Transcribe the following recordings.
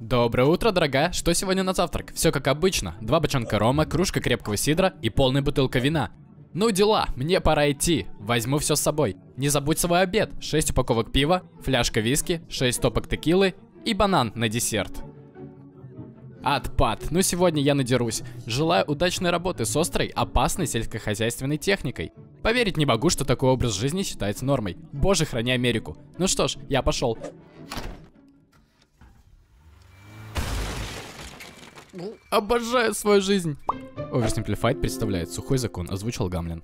Доброе утро, дорогая. Что сегодня на завтрак? Все как обычно. Два бочонка рома, кружка крепкого сидра и полная бутылка вина. Ну дела, мне пора идти. Возьму все с собой. Не забудь свой обед. 6 упаковок пива, фляжка виски, 6 стопок текилы и банан на десерт. Отпад. Ну сегодня я надерусь. Желаю удачной работы с острой, опасной сельскохозяйственной техникой. Поверить не могу, что такой образ жизни считается нормой. Боже, храни Америку. Ну что ж, я пошел. Обожаю свою жизнь. Oversimplified представляет сухой закон. Озвучил Гамлин.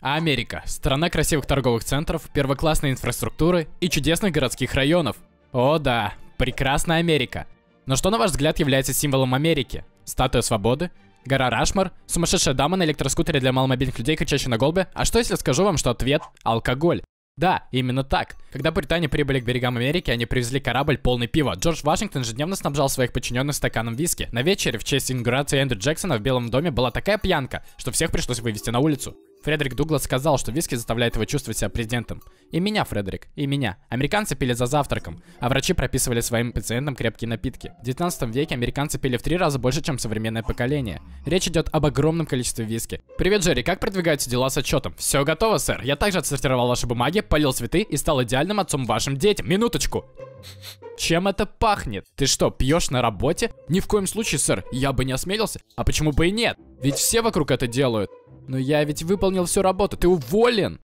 Америка. Страна красивых торговых центров, первоклассной инфраструктуры и чудесных городских районов. О да, прекрасная Америка. Но что, на ваш взгляд, является символом Америки? Статуя свободы? Гора Рашмар? Сумасшедшая дама на электроскутере для маломобильных людей, кричащая на голбе? А что, если скажу вам, что ответ – алкоголь? Да, именно так. Когда британе прибыли к берегам Америки, они привезли корабль полный пива. Джордж Вашингтон ежедневно снабжал своих подчиненных стаканом виски. На вечере в честь ингурации Эндрю Джексона в Белом доме была такая пьянка, что всех пришлось вывести на улицу. Фредерик Дуглас сказал, что виски заставляет его чувствовать себя президентом. И меня, Фредерик, и меня. Американцы пили за завтраком, а врачи прописывали своим пациентам крепкие напитки. В 19 веке американцы пили в три раза больше, чем современное поколение. Речь идет об огромном количестве виски. Привет, Джерри, как продвигаются дела с отчетом? Все готово, сэр. Я также отсортировал ваши бумаги, полил цветы и стал идеальным отцом вашим детям. Минуточку. Чем это пахнет? Ты что, пьешь на работе? Ни в коем случае, сэр, я бы не осмелился. А почему бы и нет? Ведь все вокруг это делают. Но я ведь выполнил всю работу. Ты уволен!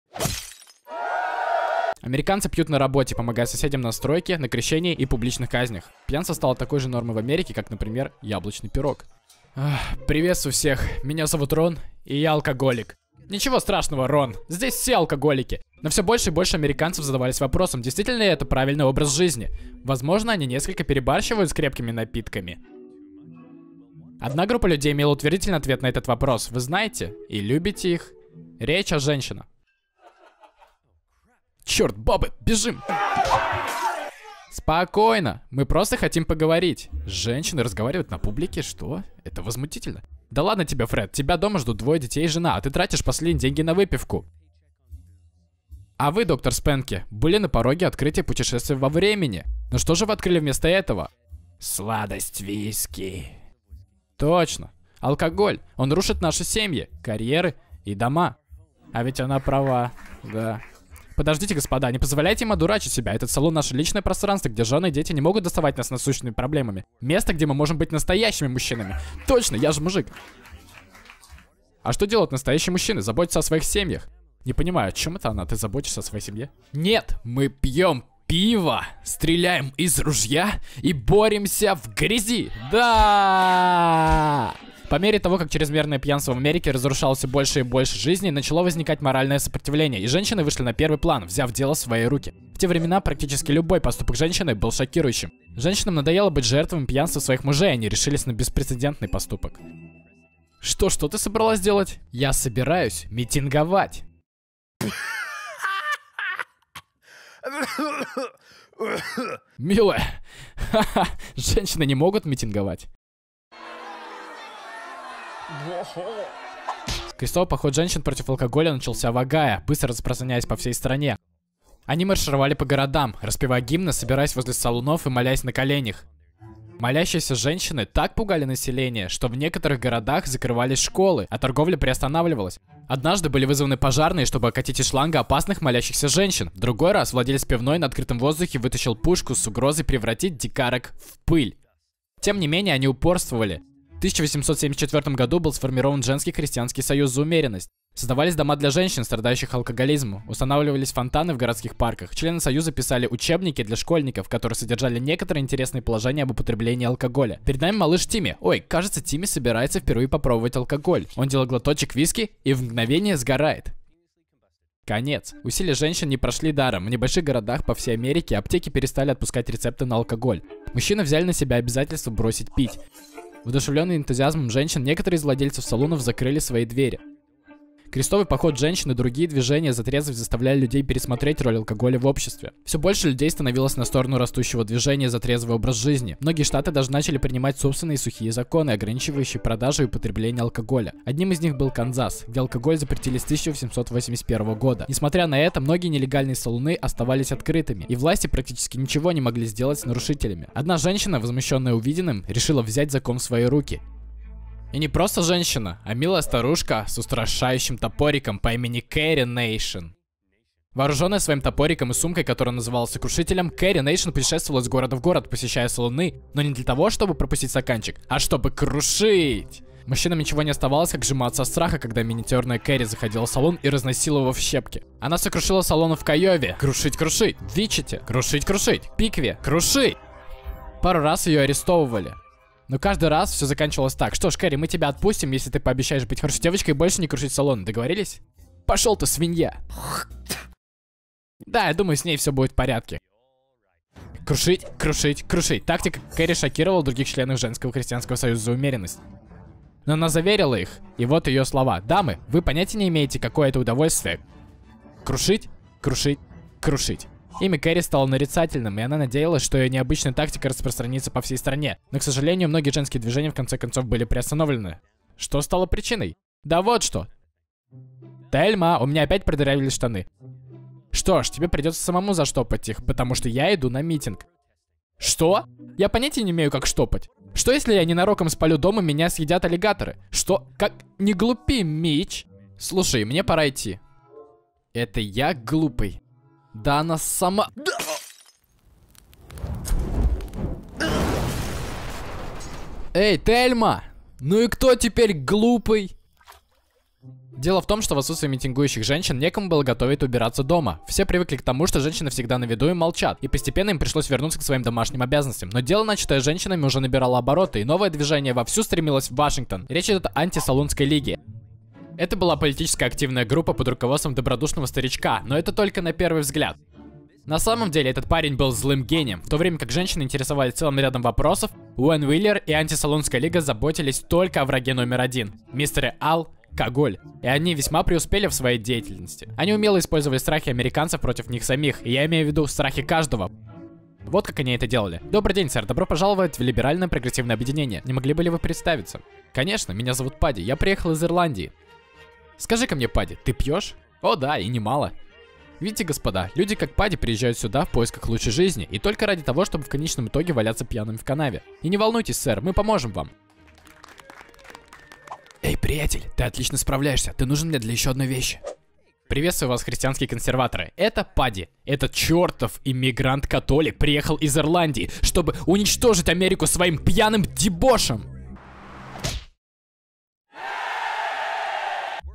Американцы пьют на работе, помогая соседям на стройке, на крещении и публичных казнях. Пьянство стало такой же нормой в Америке, как, например, яблочный пирог. Ах, приветствую всех, меня зовут Рон, и я алкоголик. Ничего страшного, Рон, здесь все алкоголики. Но все больше и больше американцев задавались вопросом, действительно ли это правильный образ жизни. Возможно, они несколько перебарщивают с крепкими напитками. Одна группа людей имела утвердительный ответ на этот вопрос. Вы знаете и любите их. Речь о женщинах. Черт, бабы, бежим! Спокойно, мы просто хотим поговорить. Женщины разговаривают на публике, что? Это возмутительно. Да ладно тебе, Фред, тебя дома ждут двое детей и жена, а ты тратишь последние деньги на выпивку. А вы, доктор Спенки, были на пороге открытия путешествия во времени. Но что же вы открыли вместо этого? Сладость виски. Точно. Алкоголь. Он рушит наши семьи, карьеры и дома. А ведь она права. Да. Подождите, господа, не позволяйте им одурачить себя. Этот салон — наше личное пространство, где жены и дети не могут доставать нас насущными проблемами. Место, где мы можем быть настоящими мужчинами. Точно, я же мужик. А что делают настоящие мужчины? Заботятся о своих семьях. Не понимаю, о чем это она? Ты заботишься о своей семье? Нет, мы пьем пиво, стреляем из ружья и боремся в грязи. Да! По мере того, как чрезмерное пьянство в Америке разрушало все больше и больше жизней, начало возникать моральное сопротивление, и женщины вышли на первый план, взяв дело в свои руки. В те времена практически любой поступок женщины был шокирующим. Женщинам надоело быть жертвами пьянства своих мужей, и они решились на беспрецедентный поступок. Что, что ты собралась делать? Я собираюсь митинговать. Милая, женщины не могут митинговать. Крестовый поход женщин против алкоголя начался в Агая, быстро распространяясь по всей стране. Они маршировали по городам, распевая гимны, собираясь возле салунов и молясь на коленях. Молящиеся женщины так пугали население, что в некоторых городах закрывались школы, а торговля приостанавливалась. Однажды были вызваны пожарные, чтобы окатить из шланга опасных молящихся женщин. В другой раз владелец пивной на открытом воздухе вытащил пушку с угрозой превратить дикарок в пыль. Тем не менее, они упорствовали. 1874 году был сформирован Женский христианский союз «За умеренность». Создавались дома для женщин, страдающих алкоголизмом, устанавливались фонтаны в городских парках, члены Союза писали учебники для школьников, которые содержали некоторые интересные положения об употреблении алкоголя. Перед нами малыш Тими. Ой, кажется, Тими собирается впервые попробовать алкоголь. Он делал глоточек виски и в мгновение сгорает. Конец. Усилия женщин не прошли даром. В небольших городах по всей Америке аптеки перестали отпускать рецепты на алкоголь. Мужчины взяли на себя обязательство бросить пить. Вдушевленный энтузиазмом женщин, некоторые из владельцев салонов закрыли свои двери. Крестовый поход женщин и другие движения за трезвость заставляли людей пересмотреть роль алкоголя в обществе. Все больше людей становилось на сторону растущего движения за трезвый образ жизни. Многие штаты даже начали принимать собственные сухие законы, ограничивающие продажу и потребление алкоголя. Одним из них был Канзас, где алкоголь запретили с 1781 года. Несмотря на это, многие нелегальные салуны оставались открытыми, и власти практически ничего не могли сделать с нарушителями. Одна женщина, возмущенная увиденным, решила взять закон в свои руки и не просто женщина, а милая старушка с устрашающим топориком по имени Кэрри Нейшн. Вооруженная своим топориком и сумкой, которая называлась сокрушителем, Кэрри Нейшн путешествовала из города в город, посещая салоны, но не для того, чтобы пропустить стаканчик, а чтобы крушить! Мужчинам ничего не оставалось, как сжиматься от страха, когда миниатюрная Кэрри заходила в салон и разносила его в щепки. Она сокрушила салон в Кайове. Крушить, крушить. Вичите. Крушить, крушить. Пикве. Крушить. Пару раз ее арестовывали. Но каждый раз все заканчивалось так. Что ж, Кэрри, мы тебя отпустим, если ты пообещаешь быть хорошей девочкой и больше не крушить салон. Договорились? Пошел ты, свинья. Да, я думаю, с ней все будет в порядке. Крушить, крушить, крушить. Тактика Кэрри шокировала других членов женского христианского союза за умеренность. Но она заверила их, и вот ее слова. Дамы, вы понятия не имеете, какое это удовольствие. Крушить, крушить, крушить. Имя Кэрри стало нарицательным, и она надеялась, что ее необычная тактика распространится по всей стране. Но, к сожалению, многие женские движения в конце концов были приостановлены. Что стало причиной? Да вот что. Тельма, у меня опять продырявили штаны. Что ж, тебе придется самому заштопать их, потому что я иду на митинг. Что? Я понятия не имею, как штопать. Что если я ненароком спалю дома, меня съедят аллигаторы? Что? Как? Не глупи, Мич. Слушай, мне пора идти. Это я глупый. Да она сама... Да! Эй, Тельма! Ну и кто теперь глупый? Дело в том, что в отсутствии митингующих женщин некому было готовить убираться дома. Все привыкли к тому, что женщины всегда на виду и молчат, и постепенно им пришлось вернуться к своим домашним обязанностям. Но дело, начатое женщинами, уже набирало обороты, и новое движение вовсю стремилось в Вашингтон. Речь идет о антисалунской лиге. Это была политическая активная группа под руководством добродушного старичка, но это только на первый взгляд. На самом деле этот парень был злым гением, в то время как женщины интересовались целым рядом вопросов, Уэн Уиллер и антисалонская лига заботились только о враге номер один, мистере Ал Коголь, и они весьма преуспели в своей деятельности. Они умело использовали страхи американцев против них самих, и я имею в виду страхи каждого. Вот как они это делали. Добрый день, сэр. Добро пожаловать в либеральное прогрессивное объединение. Не могли бы ли вы представиться? Конечно, меня зовут Пади. Я приехал из Ирландии. Скажи-ка мне, Пади, ты пьешь? О да, и немало. Видите, господа, люди как Пади приезжают сюда в поисках лучшей жизни, и только ради того, чтобы в конечном итоге валяться пьяным в канаве. И не волнуйтесь, сэр, мы поможем вам. Эй, приятель, ты отлично справляешься, ты нужен мне для еще одной вещи. Приветствую вас, христианские консерваторы. Это Пади. Этот чертов иммигрант-католик приехал из Ирландии, чтобы уничтожить Америку своим пьяным дебошем.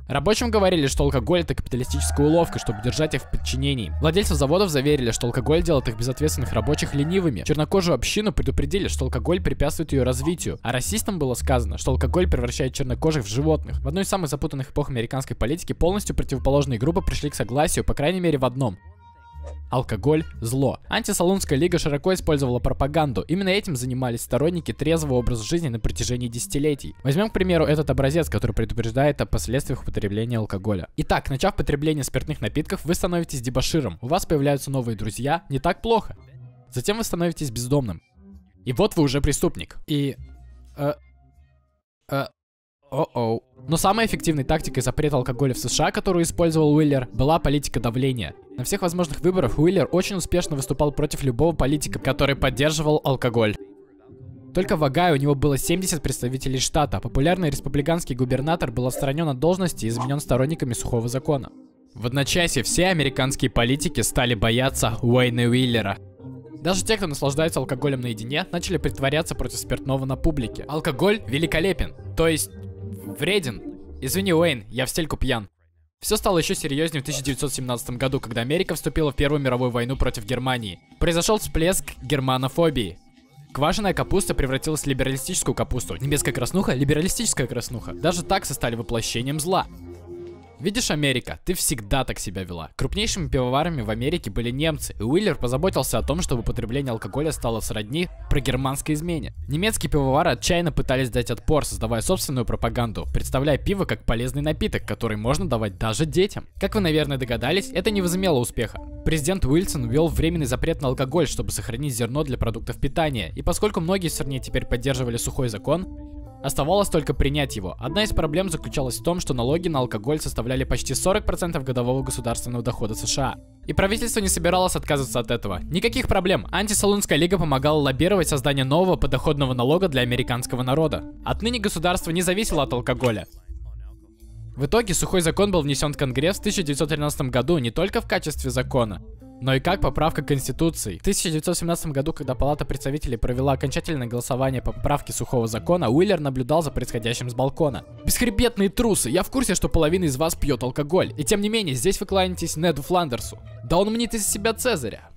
Рабочим говорили, что алкоголь это капиталистическая уловка, чтобы держать их в подчинении. Владельцы заводов заверили, что алкоголь делает их безответственных рабочих ленивыми. Чернокожую общину предупредили, что алкоголь препятствует ее развитию. А расистам было сказано, что алкоголь превращает чернокожих в животных. В одной из самых запутанных эпох американской политики полностью противоположные группы пришли к согласию, по крайней мере в одном. Алкоголь – зло. Антисалунская лига широко использовала пропаганду. Именно этим занимались сторонники трезвого образа жизни на протяжении десятилетий. Возьмем, к примеру, этот образец, который предупреждает о последствиях употребления алкоголя. Итак, начав потребление спиртных напитков, вы становитесь дебоширом. У вас появляются новые друзья. Не так плохо. Затем вы становитесь бездомным. И вот вы уже преступник. И... Э, э, о-оу. Но самой эффективной тактикой запрета алкоголя в США, которую использовал Уиллер, была политика давления. На всех возможных выборах Уиллер очень успешно выступал против любого политика, который поддерживал алкоголь. Только в Огайо у него было 70 представителей штата. Популярный республиканский губернатор был отстранен от должности и изменен сторонниками сухого закона. В одночасье все американские политики стали бояться Уэйна Уиллера. Даже те, кто наслаждается алкоголем наедине, начали притворяться против спиртного на публике. Алкоголь великолепен. То есть Вреден. Извини, Уэйн, я в стельку пьян. Все стало еще серьезнее в 1917 году, когда Америка вступила в Первую мировую войну против Германии. Произошел всплеск германофобии. Квашеная капуста превратилась в либералистическую капусту. Небесная краснуха – либералистическая краснуха. Даже так со стали воплощением зла. Видишь, Америка, ты всегда так себя вела. Крупнейшими пивоварами в Америке были немцы, и Уиллер позаботился о том, чтобы употребление алкоголя стало сродни про германской измене. Немецкие пивовары отчаянно пытались дать отпор, создавая собственную пропаганду, представляя пиво как полезный напиток, который можно давать даже детям. Как вы, наверное, догадались, это не возымело успеха. Президент Уильсон ввел временный запрет на алкоголь, чтобы сохранить зерно для продуктов питания, и поскольку многие в стране теперь поддерживали сухой закон, Оставалось только принять его. Одна из проблем заключалась в том, что налоги на алкоголь составляли почти 40% годового государственного дохода США. И правительство не собиралось отказываться от этого. Никаких проблем. Антисалунская лига помогала лоббировать создание нового подоходного налога для американского народа. Отныне государство не зависело от алкоголя. В итоге сухой закон был внесен в Конгресс в 1913 году не только в качестве закона, но и как поправка Конституции. В 1917 году, когда Палата представителей провела окончательное голосование по поправке сухого закона, Уиллер наблюдал за происходящим с балкона. Бесхребетные трусы, я в курсе, что половина из вас пьет алкоголь, и тем не менее, здесь вы кланяетесь Неду Фландерсу. Да он мнит из себя Цезаря.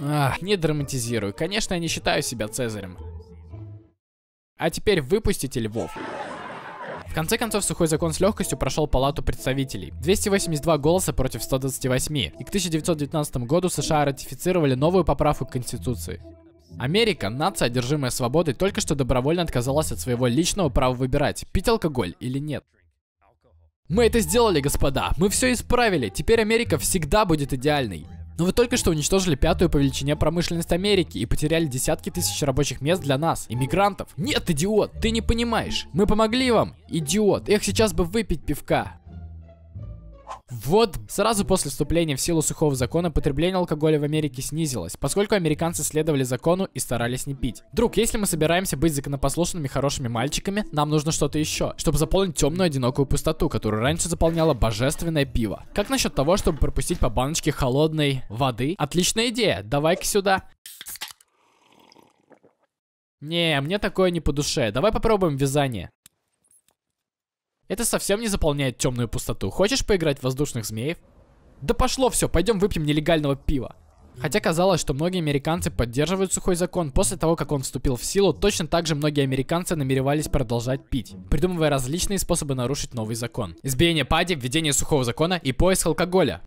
Ах, не драматизирую, конечно, я не считаю себя Цезарем. А теперь выпустите львов. В конце концов, сухой закон с легкостью прошел Палату представителей. 282 голоса против 128. И к 1919 году США ратифицировали новую поправку к Конституции. Америка, нация, одержимая свободой, только что добровольно отказалась от своего личного права выбирать, пить алкоголь или нет. Мы это сделали, господа. Мы все исправили. Теперь Америка всегда будет идеальной. Но вы только что уничтожили пятую по величине промышленность Америки и потеряли десятки тысяч рабочих мест для нас, иммигрантов. Нет, идиот, ты не понимаешь. Мы помогли вам, идиот. Эх, сейчас бы выпить пивка. Вот. Сразу после вступления в силу сухого закона потребление алкоголя в Америке снизилось, поскольку американцы следовали закону и старались не пить. Друг, если мы собираемся быть законопослушными хорошими мальчиками, нам нужно что-то еще, чтобы заполнить темную одинокую пустоту, которую раньше заполняло божественное пиво. Как насчет того, чтобы пропустить по баночке холодной воды? Отличная идея, давай-ка сюда. Не, мне такое не по душе. Давай попробуем вязание. Это совсем не заполняет темную пустоту. Хочешь поиграть в воздушных змеев? Да пошло все, пойдем выпьем нелегального пива. Хотя казалось, что многие американцы поддерживают сухой закон, после того, как он вступил в силу, точно так же многие американцы намеревались продолжать пить, придумывая различные способы нарушить новый закон. Избиение пади, введение сухого закона и поиск алкоголя.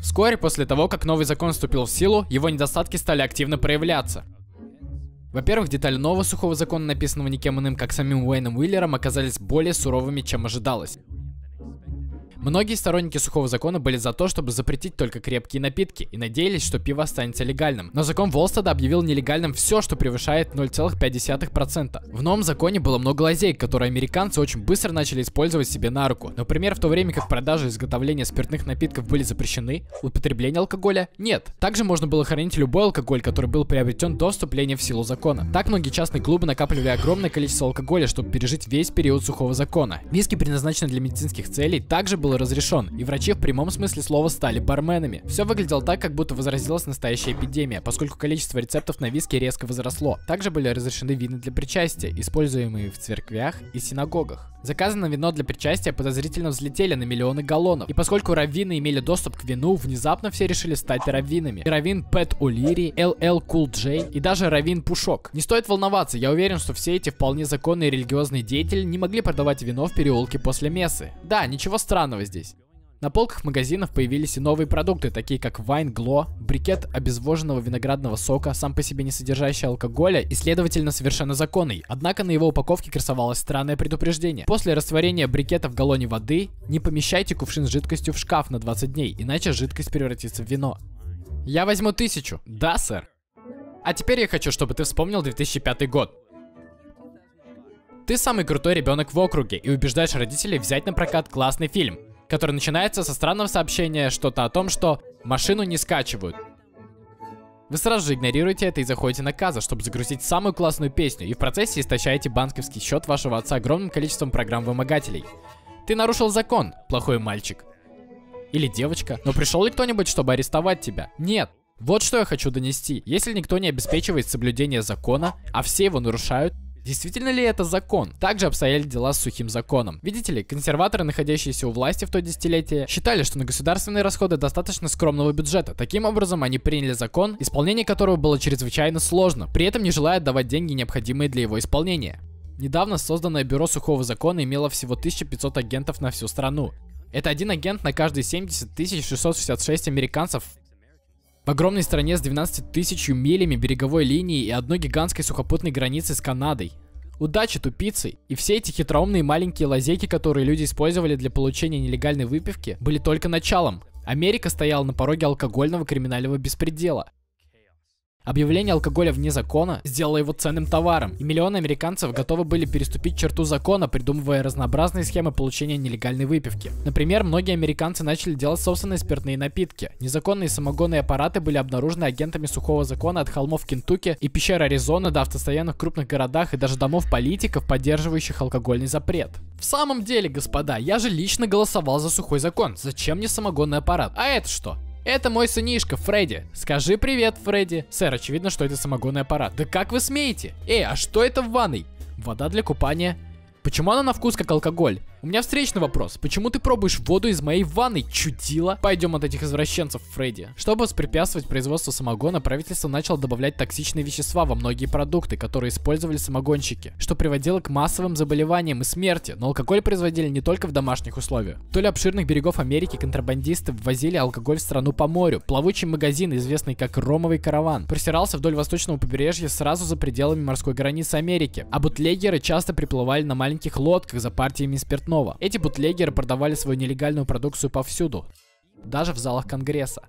Вскоре после того, как новый закон вступил в силу, его недостатки стали активно проявляться. Во-первых, детали нового сухого закона, написанного никем иным, как самим Уэйном Уиллером, оказались более суровыми, чем ожидалось. Многие сторонники сухого закона были за то, чтобы запретить только крепкие напитки и надеялись, что пиво останется легальным. Но закон Волстада объявил нелегальным все, что превышает 0,5%. В новом законе было много лазей, которые американцы очень быстро начали использовать себе на руку. Например, в то время как продажи и изготовление спиртных напитков были запрещены, употребление алкоголя нет. Также можно было хранить любой алкоголь, который был приобретен до вступления в силу закона. Так многие частные клубы накапливали огромное количество алкоголя, чтобы пережить весь период сухого закона. Виски, предназначенные для медицинских целей, также был был разрешен, и врачи в прямом смысле слова стали барменами. Все выглядело так, как будто возразилась настоящая эпидемия, поскольку количество рецептов на виски резко возросло. Также были разрешены вины для причастия, используемые в церквях и синагогах. Заказы на вино для причастия подозрительно взлетели на миллионы галлонов, и поскольку раввины имели доступ к вину, внезапно все решили стать раввинами. И раввин Пэт О'Лири, ЛЛ Кул Джей и даже раввин Пушок. Не стоит волноваться, я уверен, что все эти вполне законные религиозные деятели не могли продавать вино в переулке после мессы. Да, ничего странного, интересного здесь? На полках магазинов появились и новые продукты, такие как Вайн Гло, брикет обезвоженного виноградного сока, сам по себе не содержащий алкоголя и, следовательно, совершенно законный. Однако на его упаковке красовалось странное предупреждение. После растворения брикета в галлоне воды не помещайте кувшин с жидкостью в шкаф на 20 дней, иначе жидкость превратится в вино. Я возьму тысячу. Да, сэр. А теперь я хочу, чтобы ты вспомнил 2005 год. Ты самый крутой ребенок в округе и убеждаешь родителей взять на прокат классный фильм который начинается со странного сообщения что-то о том, что машину не скачивают. Вы сразу же игнорируете это и заходите на Каза, чтобы загрузить самую классную песню, и в процессе истощаете банковский счет вашего отца огромным количеством программ-вымогателей. Ты нарушил закон, плохой мальчик. Или девочка. Но пришел ли кто-нибудь, чтобы арестовать тебя? Нет. Вот что я хочу донести. Если никто не обеспечивает соблюдение закона, а все его нарушают, Действительно ли это закон? Также обстояли дела с сухим законом. Видите ли, консерваторы, находящиеся у власти в то десятилетие, считали, что на государственные расходы достаточно скромного бюджета. Таким образом, они приняли закон, исполнение которого было чрезвычайно сложно, при этом не желая отдавать деньги, необходимые для его исполнения. Недавно созданное бюро сухого закона имело всего 1500 агентов на всю страну. Это один агент на каждые 70 666 американцев в огромной стране с 12 тысячью милями береговой линии и одной гигантской сухопутной границей с Канадой. удачи тупицы! И все эти хитроумные маленькие лазейки, которые люди использовали для получения нелегальной выпивки, были только началом. Америка стояла на пороге алкогольного криминального беспредела. Объявление алкоголя вне закона сделало его ценным товаром, и миллионы американцев готовы были переступить черту закона, придумывая разнообразные схемы получения нелегальной выпивки. Например, многие американцы начали делать собственные спиртные напитки. Незаконные самогонные аппараты были обнаружены агентами сухого закона от холмов Кентукки и пещер Аризоны до автостоянок крупных городах и даже домов политиков, поддерживающих алкогольный запрет. В самом деле, господа, я же лично голосовал за сухой закон. Зачем мне самогонный аппарат? А это что? Это мой сынишка, Фредди. Скажи привет, Фредди. Сэр, очевидно, что это самогонный аппарат. Да как вы смеете? Эй, а что это в ванной? Вода для купания. Почему она на вкус как алкоголь? У меня встречный вопрос. Почему ты пробуешь воду из моей ванны, чудила? Пойдем от этих извращенцев, Фредди. Чтобы воспрепятствовать производству самогона, правительство начало добавлять токсичные вещества во многие продукты, которые использовали самогонщики, что приводило к массовым заболеваниям и смерти, но алкоголь производили не только в домашних условиях. То обширных берегов Америки контрабандисты ввозили алкоголь в страну по морю. Плавучий магазин, известный как Ромовый караван, просирался вдоль восточного побережья сразу за пределами морской границы Америки, а бутлегеры часто приплывали на маленьких лодках за партиями спиртного спиртного. Эти бутлегеры продавали свою нелегальную продукцию повсюду, даже в залах Конгресса.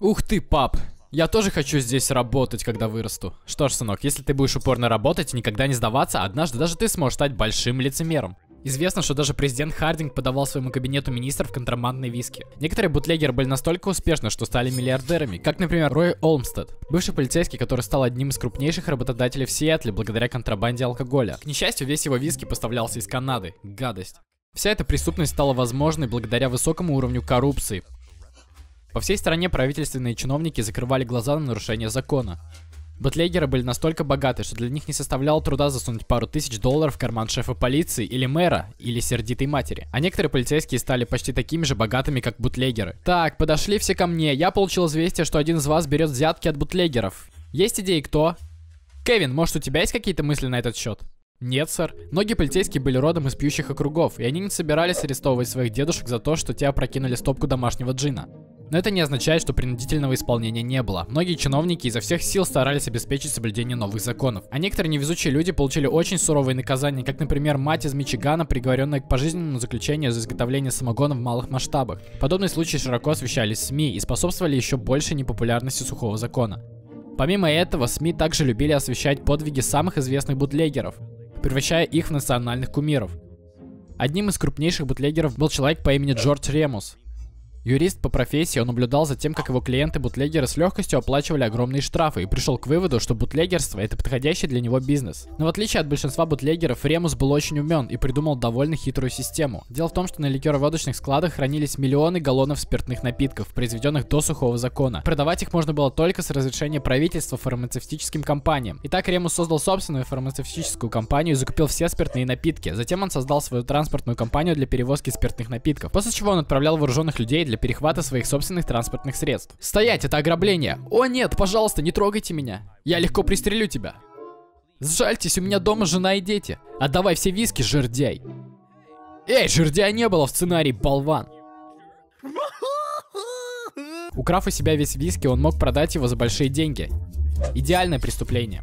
Ух ты, пап! Я тоже хочу здесь работать, когда вырасту. Что ж, сынок, если ты будешь упорно работать и никогда не сдаваться, однажды даже ты сможешь стать большим лицемером. Известно, что даже президент Хардинг подавал своему кабинету министров контрабандные виски. Некоторые бутлегеры были настолько успешны, что стали миллиардерами, как, например, Рой Олмстед, бывший полицейский, который стал одним из крупнейших работодателей в Сиэтле благодаря контрабанде алкоголя. К несчастью, весь его виски поставлялся из Канады. Гадость. Вся эта преступность стала возможной благодаря высокому уровню коррупции. По всей стране правительственные чиновники закрывали глаза на нарушение закона. Бутлегеры были настолько богаты, что для них не составляло труда засунуть пару тысяч долларов в карман шефа полиции или мэра, или сердитой матери. А некоторые полицейские стали почти такими же богатыми, как бутлегеры. Так, подошли все ко мне. Я получил известие, что один из вас берет взятки от бутлегеров. Есть идеи кто? Кевин, может у тебя есть какие-то мысли на этот счет? Нет, сэр. Многие полицейские были родом из пьющих округов, и они не собирались арестовывать своих дедушек за то, что те опрокинули стопку домашнего джина. Но это не означает, что принудительного исполнения не было. Многие чиновники изо всех сил старались обеспечить соблюдение новых законов. А некоторые невезучие люди получили очень суровые наказания, как, например, мать из Мичигана, приговоренная к пожизненному заключению за изготовление самогона в малых масштабах. Подобные случаи широко освещались в СМИ и способствовали еще большей непопулярности сухого закона. Помимо этого, СМИ также любили освещать подвиги самых известных бутлегеров превращая их в национальных кумиров. Одним из крупнейших бутлегеров был человек по имени Джордж Ремус, Юрист по профессии, он наблюдал за тем, как его клиенты-бутлегеры с легкостью оплачивали огромные штрафы и пришел к выводу, что бутлегерство – это подходящий для него бизнес. Но в отличие от большинства бутлегеров, Ремус был очень умен и придумал довольно хитрую систему. Дело в том, что на ликероводочных складах хранились миллионы галлонов спиртных напитков, произведенных до сухого закона. Продавать их можно было только с разрешения правительства фармацевтическим компаниям. Итак, Ремус создал собственную фармацевтическую компанию и закупил все спиртные напитки. Затем он создал свою транспортную компанию для перевозки спиртных напитков, после чего он отправлял вооруженных людей для перехвата своих собственных транспортных средств. Стоять, это ограбление. О нет, пожалуйста, не трогайте меня. Я легко пристрелю тебя. Сжальтесь, у меня дома жена и дети. Отдавай все виски, жердяй. Эй, жердяя не было в сценарии, болван. Украв у себя весь виски, он мог продать его за большие деньги. Идеальное преступление.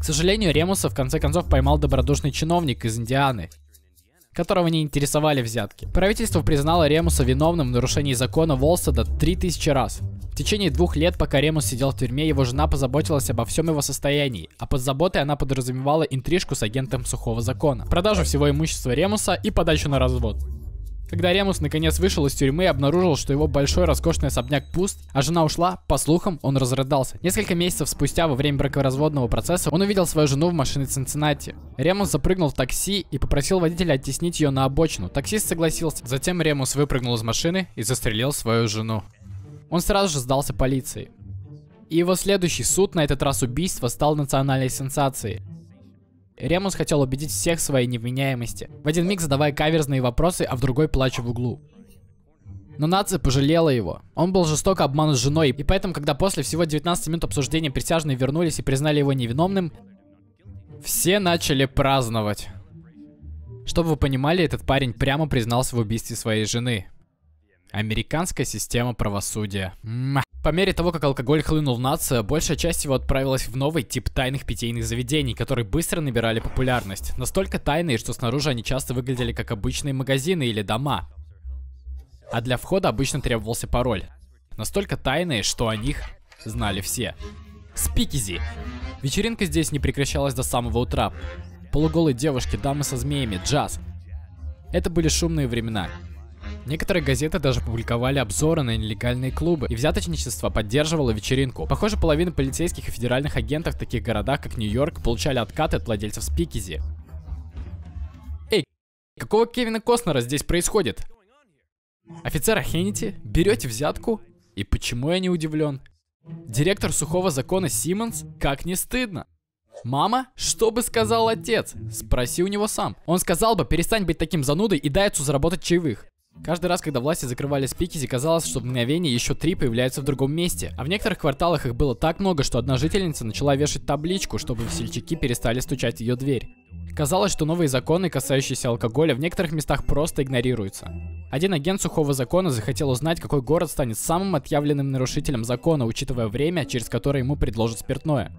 К сожалению, Ремуса в конце концов поймал добродушный чиновник из Индианы, которого не интересовали взятки. Правительство признало Ремуса виновным в нарушении закона Волстеда 3000 раз. В течение двух лет, пока Ремус сидел в тюрьме, его жена позаботилась обо всем его состоянии, а под заботой она подразумевала интрижку с агентом сухого закона, продажу всего имущества Ремуса и подачу на развод. Когда Ремус наконец вышел из тюрьмы и обнаружил, что его большой роскошный особняк пуст, а жена ушла, по слухам, он разрыдался. Несколько месяцев спустя, во время бракоразводного процесса, он увидел свою жену в машине Цинциннати. Ремус запрыгнул в такси и попросил водителя оттеснить ее на обочину. Таксист согласился. Затем Ремус выпрыгнул из машины и застрелил свою жену. Он сразу же сдался полиции. И его следующий суд, на этот раз убийство, стал национальной сенсацией. Ремус хотел убедить всех в своей невменяемости, в один миг задавая каверзные вопросы, а в другой плача в углу. Но нация пожалела его. Он был жестоко обманут женой, и поэтому, когда после всего 19 минут обсуждения присяжные вернулись и признали его невиновным, все начали праздновать. Чтобы вы понимали, этот парень прямо признался в убийстве своей жены. Американская система правосудия. По мере того, как алкоголь хлынул в нацию, большая часть его отправилась в новый тип тайных питейных заведений, которые быстро набирали популярность. Настолько тайные, что снаружи они часто выглядели как обычные магазины или дома. А для входа обычно требовался пароль. Настолько тайные, что о них знали все. Спикизи. Вечеринка здесь не прекращалась до самого утра. Полуголые девушки, дамы со змеями, джаз. Это были шумные времена. Некоторые газеты даже публиковали обзоры на нелегальные клубы, и взяточничество поддерживало вечеринку. Похоже, половина полицейских и федеральных агентов в таких городах, как Нью-Йорк, получали откаты от владельцев спикизи. Эй, какого Кевина Костнера здесь происходит? Офицера Ахенити, берете взятку? И почему я не удивлен? Директор сухого закона Симмонс, как не стыдно. Мама, что бы сказал отец? Спроси у него сам. Он сказал бы, перестань быть таким занудой и дай отцу заработать чаевых. Каждый раз, когда власти закрывали спикизи, казалось, что в мгновение еще три появляются в другом месте. А в некоторых кварталах их было так много, что одна жительница начала вешать табличку, чтобы весельчаки перестали стучать в ее дверь. Казалось, что новые законы, касающиеся алкоголя, в некоторых местах просто игнорируются. Один агент сухого закона захотел узнать, какой город станет самым отъявленным нарушителем закона, учитывая время, через которое ему предложат спиртное.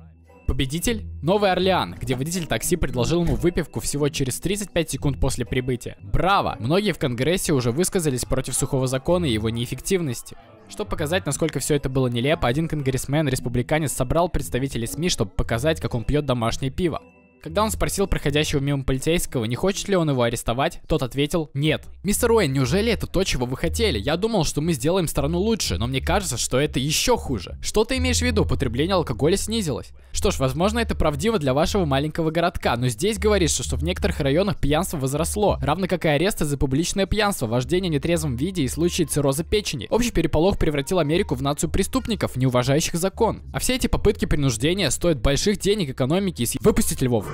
Победитель — Новый Орлеан, где водитель такси предложил ему выпивку всего через 35 секунд после прибытия. Браво! Многие в Конгрессе уже высказались против сухого закона и его неэффективности. Чтобы показать, насколько все это было нелепо, один конгрессмен-республиканец собрал представителей СМИ, чтобы показать, как он пьет домашнее пиво. Когда он спросил проходящего мимо полицейского, не хочет ли он его арестовать, тот ответил «нет». Мистер Уэйн, неужели это то, чего вы хотели? Я думал, что мы сделаем страну лучше, но мне кажется, что это еще хуже. Что ты имеешь в виду? Потребление алкоголя снизилось. Что ж, возможно, это правдиво для вашего маленького городка, но здесь говорится, что в некоторых районах пьянство возросло, равно как и аресты за публичное пьянство, вождение в нетрезвом виде и случаи цирроза печени. Общий переполох превратил Америку в нацию преступников, не уважающих закон. А все эти попытки принуждения стоят больших денег экономики и... Выпустить львов!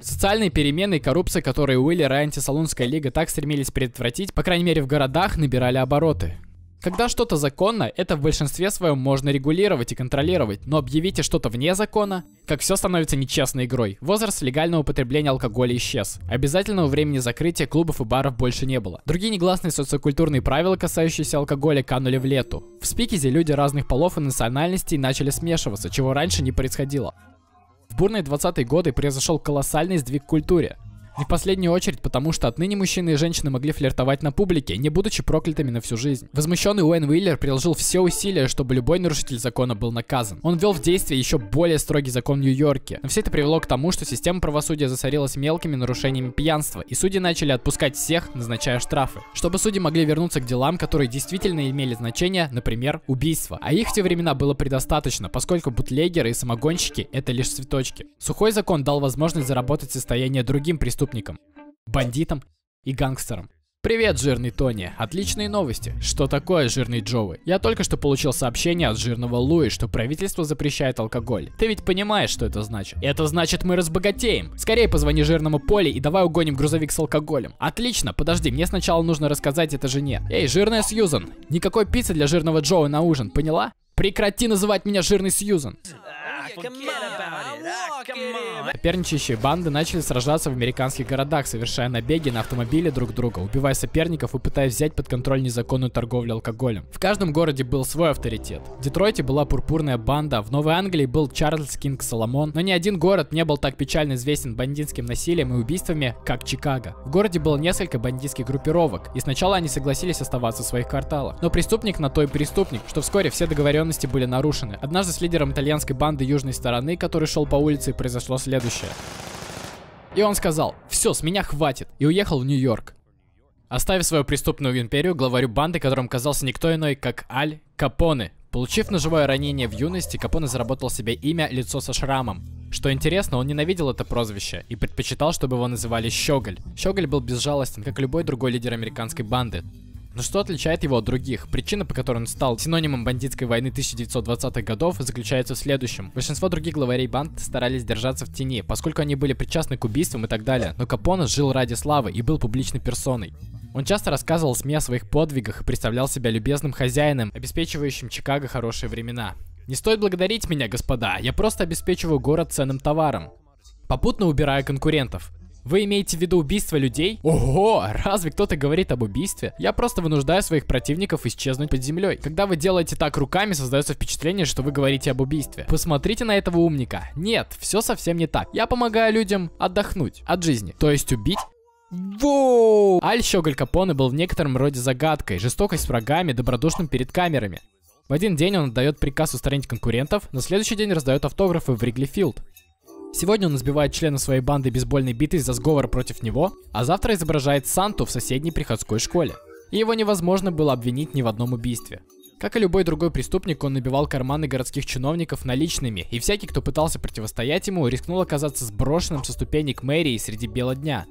Социальные перемены и коррупция, которые Уиллер и антисалонская лига так стремились предотвратить, по крайней мере в городах, набирали обороты. Когда что-то законно, это в большинстве своем можно регулировать и контролировать, но объявите что-то вне закона, как все становится нечестной игрой. Возраст легального употребления алкоголя исчез. Обязательного времени закрытия клубов и баров больше не было. Другие негласные социокультурные правила, касающиеся алкоголя, канули в лету. В Спикизе люди разных полов и национальностей начали смешиваться, чего раньше не происходило бурные 20-е годы произошел колоссальный сдвиг в культуре в последнюю очередь, потому что отныне мужчины и женщины могли флиртовать на публике, не будучи проклятыми на всю жизнь. Возмущенный Уэйн Уиллер приложил все усилия, чтобы любой нарушитель закона был наказан. Он ввел в действие еще более строгий закон в Нью-Йорке. Но все это привело к тому, что система правосудия засорилась мелкими нарушениями пьянства, и судьи начали отпускать всех, назначая штрафы. Чтобы судьи могли вернуться к делам, которые действительно имели значение, например, убийство. А их в те времена было предостаточно, поскольку бутлегеры и самогонщики — это лишь цветочки. Сухой закон дал возможность заработать состояние другим преступникам преступником, бандитом и гангстерам. Привет, жирный Тони. Отличные новости. Что такое жирный Джоуи? Я только что получил сообщение от жирного Луи, что правительство запрещает алкоголь. Ты ведь понимаешь, что это значит? Это значит, мы разбогатеем. Скорее позвони жирному Поли и давай угоним грузовик с алкоголем. Отлично, подожди, мне сначала нужно рассказать это жене. Эй, жирная Сьюзан, никакой пиццы для жирного Джоуи на ужин, поняла? Прекрати называть меня жирный Сьюзан. Ah, Соперничающие банды начали сражаться в американских городах, совершая набеги на автомобили друг друга, убивая соперников и пытаясь взять под контроль незаконную торговлю алкоголем. В каждом городе был свой авторитет. В Детройте была пурпурная банда, в Новой Англии был Чарльз Кинг Соломон, но ни один город не был так печально известен бандитским насилием и убийствами, как Чикаго. В городе было несколько бандитских группировок, и сначала они согласились оставаться в своих кварталах. Но преступник на то и преступник, что вскоре все договоренности были нарушены. Однажды с лидером итальянской банды Южной южной стороны, который шел по улице, произошло следующее. И он сказал, все, с меня хватит, и уехал в Нью-Йорк. Оставив свою преступную империю главарю банды, которым казался никто иной, как Аль Капоне. Получив ножевое ранение в юности, Капоне заработал себе имя «Лицо со шрамом». Что интересно, он ненавидел это прозвище и предпочитал, чтобы его называли Щеголь. Щеголь был безжалостен, как любой другой лидер американской банды. Но что отличает его от других? Причина, по которой он стал синонимом бандитской войны 1920-х годов, заключается в следующем. Большинство других главарей банд старались держаться в тени, поскольку они были причастны к убийствам и так далее. Но Капоне жил ради славы и был публичной персоной. Он часто рассказывал СМИ о своих подвигах и представлял себя любезным хозяином, обеспечивающим Чикаго хорошие времена. Не стоит благодарить меня, господа, я просто обеспечиваю город ценным товаром попутно убирая конкурентов. Вы имеете в виду убийство людей? Ого, разве кто-то говорит об убийстве? Я просто вынуждаю своих противников исчезнуть под землей. Когда вы делаете так руками, создается впечатление, что вы говорите об убийстве. Посмотрите на этого умника. Нет, все совсем не так. Я помогаю людям отдохнуть от жизни. То есть убить Воу! Аль Щеголь Капоне был в некотором роде загадкой, жестокость с врагами, добродушным перед камерами. В один день он отдает приказ устранить конкурентов, на следующий день раздает автографы в Ригли Филд. Сегодня он избивает члена своей банды бейсбольной битой за сговор против него, а завтра изображает Санту в соседней приходской школе. И его невозможно было обвинить ни в одном убийстве. Как и любой другой преступник, он набивал карманы городских чиновников наличными, и всякий, кто пытался противостоять ему, рискнул оказаться сброшенным со ступени к мэрии среди бела дня.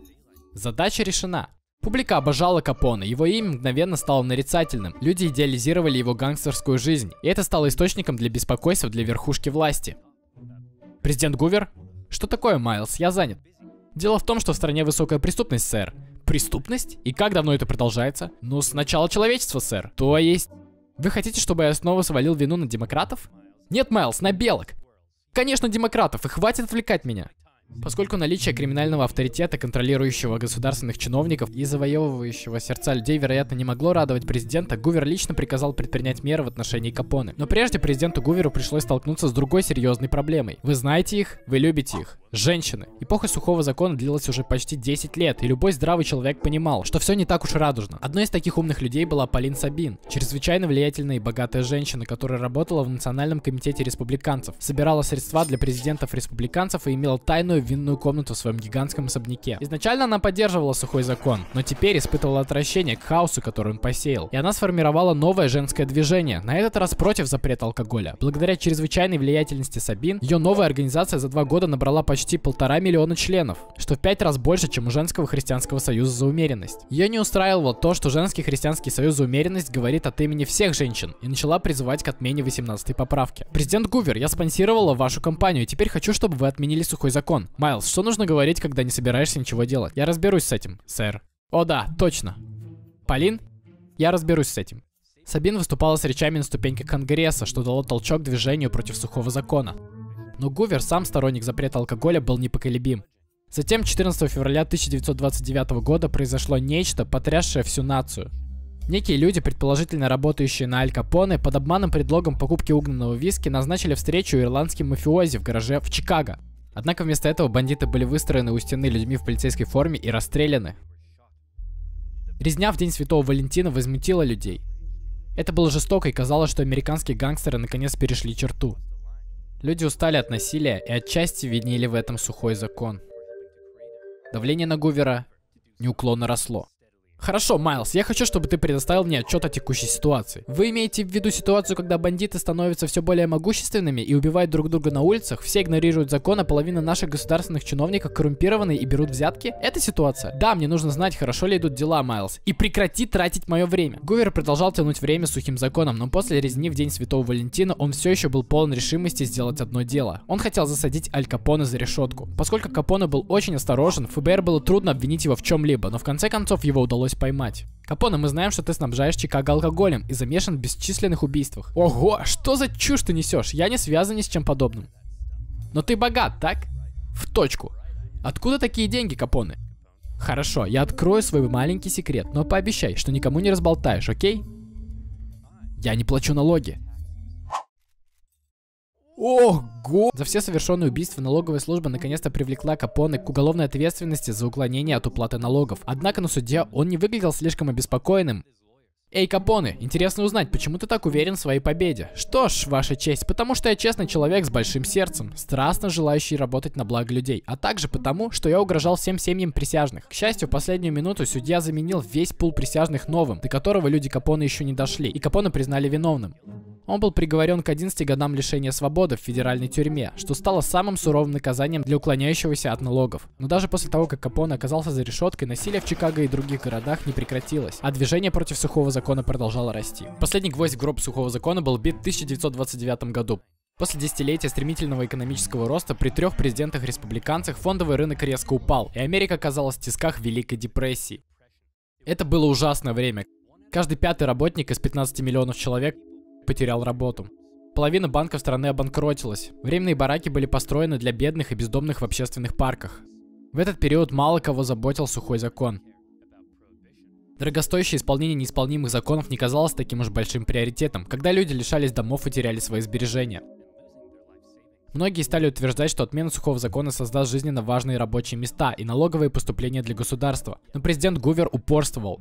Задача решена. Публика обожала Капона, его имя мгновенно стало нарицательным, люди идеализировали его гангстерскую жизнь, и это стало источником для беспокойств для верхушки власти. Президент Гувер что такое, Майлз? Я занят. Дело в том, что в стране высокая преступность, сэр. Преступность? И как давно это продолжается? Ну, с начала человечества, сэр. То есть... Вы хотите, чтобы я снова свалил вину на демократов? Нет, Майлз, на белок. Конечно, демократов, и хватит отвлекать меня. Поскольку наличие криминального авторитета, контролирующего государственных чиновников и завоевывающего сердца людей, вероятно, не могло радовать президента, Гувер лично приказал предпринять меры в отношении Капоне. Но прежде президенту Гуверу пришлось столкнуться с другой серьезной проблемой. Вы знаете их, вы любите их. Женщины. Эпоха сухого закона длилась уже почти 10 лет, и любой здравый человек понимал, что все не так уж радужно. Одной из таких умных людей была Полин Сабин, чрезвычайно влиятельная и богатая женщина, которая работала в Национальном комитете республиканцев, собирала средства для президентов республиканцев и имела тайную огромную винную комнату в своем гигантском особняке. Изначально она поддерживала сухой закон, но теперь испытывала отвращение к хаосу, который он посеял. И она сформировала новое женское движение, на этот раз против запрета алкоголя. Благодаря чрезвычайной влиятельности Сабин, ее новая организация за два года набрала почти полтора миллиона членов, что в пять раз больше, чем у женского христианского союза за умеренность. Ее не устраивало то, что женский христианский союз за умеренность говорит от имени всех женщин и начала призывать к отмене 18-й поправки. Президент Гувер, я спонсировала вашу компанию и теперь хочу, чтобы вы отменили сухой закон. Майлз, что нужно говорить, когда не собираешься ничего делать? Я разберусь с этим, сэр. О да, точно. Полин, я разберусь с этим. Сабин выступала с речами на ступеньке Конгресса, что дало толчок движению против сухого закона. Но Гувер, сам сторонник запрета алкоголя, был непоколебим. Затем 14 февраля 1929 года произошло нечто, потрясшее всю нацию. Некие люди, предположительно работающие на Аль Капоне, под обманным предлогом покупки угнанного виски назначили встречу ирландским мафиози в гараже в Чикаго. Однако вместо этого бандиты были выстроены у стены людьми в полицейской форме и расстреляны. Резня в День Святого Валентина возмутила людей. Это было жестоко и казалось, что американские гангстеры наконец перешли черту. Люди устали от насилия и отчасти винили в этом сухой закон. Давление на Гувера неуклонно росло. Хорошо, Майлз, я хочу, чтобы ты предоставил мне отчет о текущей ситуации. Вы имеете в виду ситуацию, когда бандиты становятся все более могущественными и убивают друг друга на улицах, все игнорируют закон, а половина наших государственных чиновников коррумпированы и берут взятки? Это ситуация? Да, мне нужно знать, хорошо ли идут дела, Майлз. И прекрати тратить мое время. Гувер продолжал тянуть время сухим законом, но после резни в день Святого Валентина он все еще был полон решимости сделать одно дело. Он хотел засадить Аль Капоне за решетку. Поскольку Капоне был очень осторожен, ФБР было трудно обвинить его в чем-либо, но в конце концов его удалось удалось поймать. Капоне, мы знаем, что ты снабжаешь Чикаго алкоголем и замешан в бесчисленных убийствах. Ого, что за чушь ты несешь? Я не связан ни с чем подобным. Но ты богат, так? В точку. Откуда такие деньги, Капоне? Хорошо, я открою свой маленький секрет, но пообещай, что никому не разболтаешь, окей? Я не плачу налоги. Ого! За все совершенные убийства налоговая служба наконец-то привлекла Капоне к уголовной ответственности за уклонение от уплаты налогов. Однако на суде он не выглядел слишком обеспокоенным. Эй, Капоне, интересно узнать, почему ты так уверен в своей победе? Что ж, ваша честь, потому что я честный человек с большим сердцем, страстно желающий работать на благо людей, а также потому, что я угрожал всем семьям присяжных. К счастью, в последнюю минуту судья заменил весь пул присяжных новым, до которого люди Капоне еще не дошли, и Капоне признали виновным. Он был приговорен к 11 годам лишения свободы в федеральной тюрьме, что стало самым суровым наказанием для уклоняющегося от налогов. Но даже после того, как Капоне оказался за решеткой, насилие в Чикаго и других городах не прекратилось, а движение против сухого закона продолжало расти. Последний гвоздь в гроб сухого закона был бит в 1929 году. После десятилетия стремительного экономического роста при трех президентах-республиканцах фондовый рынок резко упал, и Америка оказалась в тисках Великой депрессии. Это было ужасное время. Каждый пятый работник из 15 миллионов человек потерял работу. Половина банков страны обанкротилась. Временные бараки были построены для бедных и бездомных в общественных парках. В этот период мало кого заботил сухой закон. Дорогостоящее исполнение неисполнимых законов не казалось таким уж большим приоритетом, когда люди лишались домов и теряли свои сбережения. Многие стали утверждать, что отмена сухого закона создаст жизненно важные рабочие места и налоговые поступления для государства, но президент Гувер упорствовал.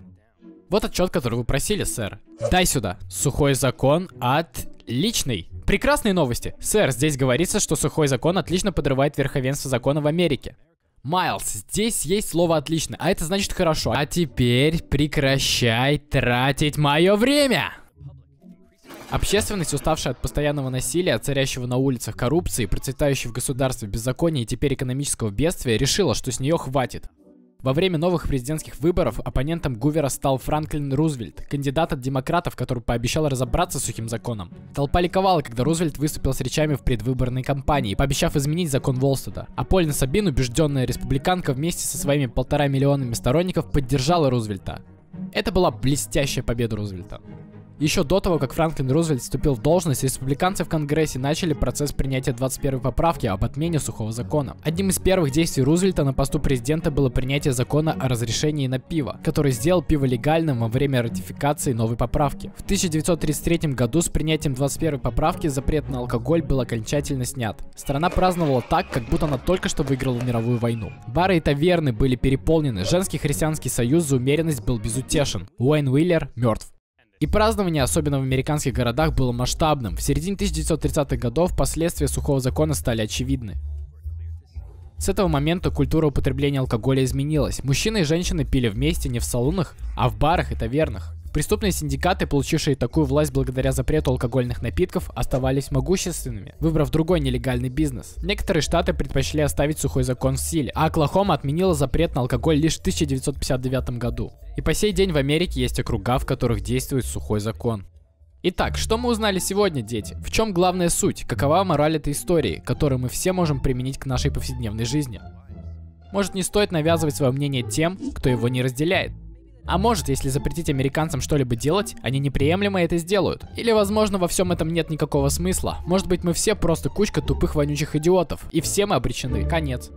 Вот отчет, который вы просили, сэр. Дай сюда. Сухой закон от... Личный. Прекрасные новости. Сэр, здесь говорится, что сухой закон отлично подрывает верховенство закона в Америке. Майлз, здесь есть слово «отлично», а это значит «хорошо». А теперь прекращай тратить мое время! Общественность, уставшая от постоянного насилия, царящего на улицах коррупции, процветающей в государстве беззакония и теперь экономического бедствия, решила, что с нее хватит. Во время новых президентских выборов оппонентом Гувера стал Франклин Рузвельт, кандидат от демократов, который пообещал разобраться с сухим законом. Толпа ликовала, когда Рузвельт выступил с речами в предвыборной кампании, пообещав изменить закон Волстеда. А Полина Сабин, убежденная республиканка, вместе со своими полтора миллионами сторонников поддержала Рузвельта. Это была блестящая победа Рузвельта. Еще до того, как Франклин Рузвельт вступил в должность, республиканцы в Конгрессе начали процесс принятия 21 поправки об отмене сухого закона. Одним из первых действий Рузвельта на посту президента было принятие закона о разрешении на пиво, который сделал пиво легальным во время ратификации новой поправки. В 1933 году с принятием 21 поправки запрет на алкоголь был окончательно снят. Страна праздновала так, как будто она только что выиграла мировую войну. Бары и таверны были переполнены, женский христианский союз за умеренность был безутешен. Уэйн Уиллер мертв. И празднование, особенно в американских городах, было масштабным. В середине 1930-х годов последствия сухого закона стали очевидны. С этого момента культура употребления алкоголя изменилась. Мужчины и женщины пили вместе не в салонах, а в барах и тавернах. Преступные синдикаты, получившие такую власть благодаря запрету алкогольных напитков, оставались могущественными, выбрав другой нелегальный бизнес. Некоторые штаты предпочли оставить сухой закон в силе, а Оклахома отменила запрет на алкоголь лишь в 1959 году. И по сей день в Америке есть округа, в которых действует сухой закон. Итак, что мы узнали сегодня, дети? В чем главная суть? Какова мораль этой истории, которую мы все можем применить к нашей повседневной жизни? Может не стоит навязывать свое мнение тем, кто его не разделяет? А может, если запретить американцам что-либо делать, они неприемлемо это сделают. Или, возможно, во всем этом нет никакого смысла. Может быть, мы все просто кучка тупых вонючих идиотов. И все мы обречены. Конец.